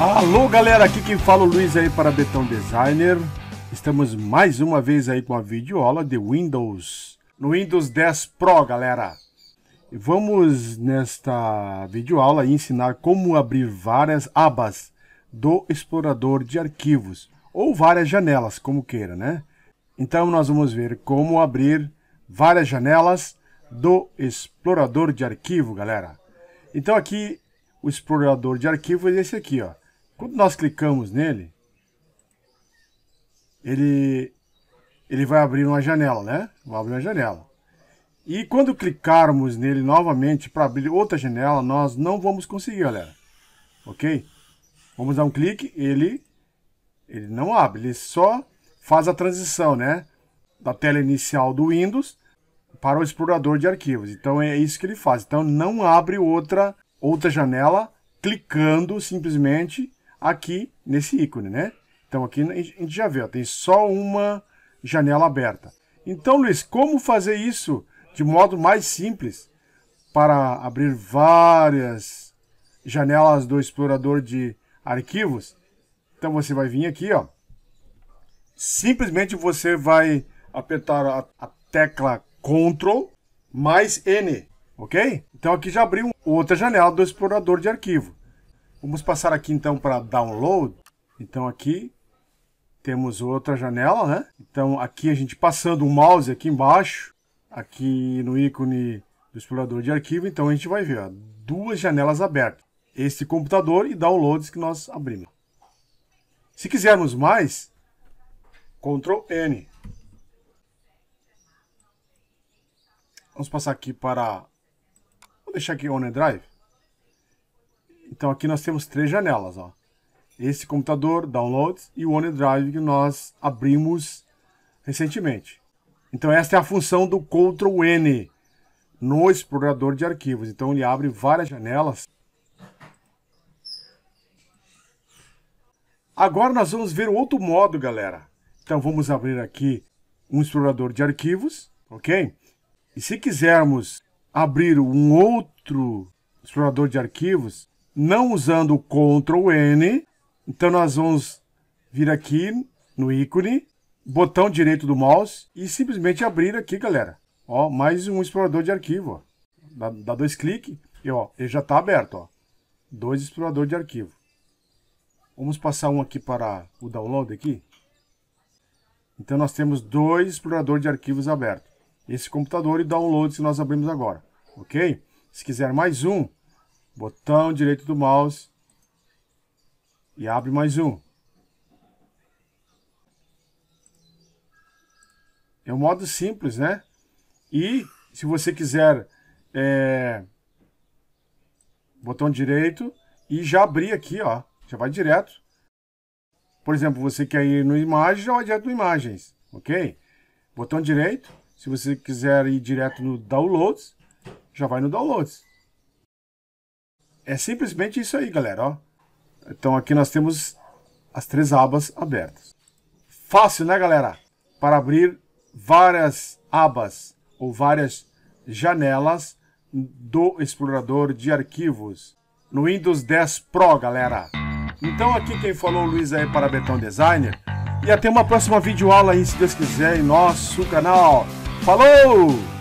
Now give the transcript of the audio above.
Alô, galera, aqui quem fala é o Luiz aí para Betão Designer. Estamos mais uma vez aí com a videoaula de Windows, no Windows 10 Pro, galera. Vamos nesta videoaula ensinar como abrir várias abas do explorador de arquivos ou várias janelas, como queira, né? Então nós vamos ver como abrir várias janelas do explorador de arquivo, galera. Então aqui o explorador de arquivo é esse aqui, ó. Quando nós clicamos nele, ele, ele vai abrir uma janela, né? Vai abrir uma janela. E quando clicarmos nele novamente para abrir outra janela, nós não vamos conseguir, galera. Ok? Vamos dar um clique, ele, ele não abre, ele só faz a transição, né? Da tela inicial do Windows para o explorador de arquivos. Então é isso que ele faz. Então não abre outra, outra janela clicando simplesmente aqui nesse ícone, né? Então aqui a gente já vê, ó, tem só uma janela aberta. Então, Luiz, como fazer isso de modo mais simples para abrir várias janelas do explorador de arquivos? Então você vai vir aqui, ó. Simplesmente você vai apertar a, a tecla Ctrl mais N, ok? Então aqui já abriu outra janela do explorador de arquivo. Vamos passar aqui então para download. Então aqui temos outra janela, né? Então aqui a gente passando o mouse aqui embaixo, aqui no ícone do explorador de arquivo, então a gente vai ver ó, duas janelas abertas. Este computador e downloads que nós abrimos. Se quisermos mais, Ctrl N. Vamos passar aqui para... Vou deixar aqui OneDrive. Então aqui nós temos três janelas, ó. Esse computador, downloads, e o OneDrive que nós abrimos recentemente. Então esta é a função do Ctrl N no explorador de arquivos. Então ele abre várias janelas. Agora nós vamos ver o outro modo, galera. Então vamos abrir aqui um explorador de arquivos, ok? E se quisermos abrir um outro explorador de arquivos, não usando o Ctrl N. Então nós vamos vir aqui no ícone, botão direito do mouse e simplesmente abrir aqui, galera. Ó, mais um explorador de arquivo. Ó. Dá, dá dois cliques e ó, ele já está aberto. Ó. Dois explorador de arquivo. Vamos passar um aqui para o download aqui. Então nós temos dois explorador de arquivos abertos. Esse computador e downloads que nós abrimos agora, ok? Se quiser mais um, botão direito do mouse e abre mais um. É um modo simples, né? E se você quiser é, botão direito e já abrir aqui, ó, já vai direto. Por exemplo, você quer ir no imagem, já vai direto no imagens, ok? Botão direito, se você quiser ir direto no downloads, já vai no downloads. É simplesmente isso aí, galera. Ó. Então aqui nós temos as três abas abertas. Fácil, né, galera? Para abrir várias abas ou várias janelas do explorador de arquivos no Windows 10 Pro, galera. Então aqui quem falou Luiz aí é para Betão Designer. E até uma próxima videoaula aí, se Deus quiser, em nosso canal. Falou!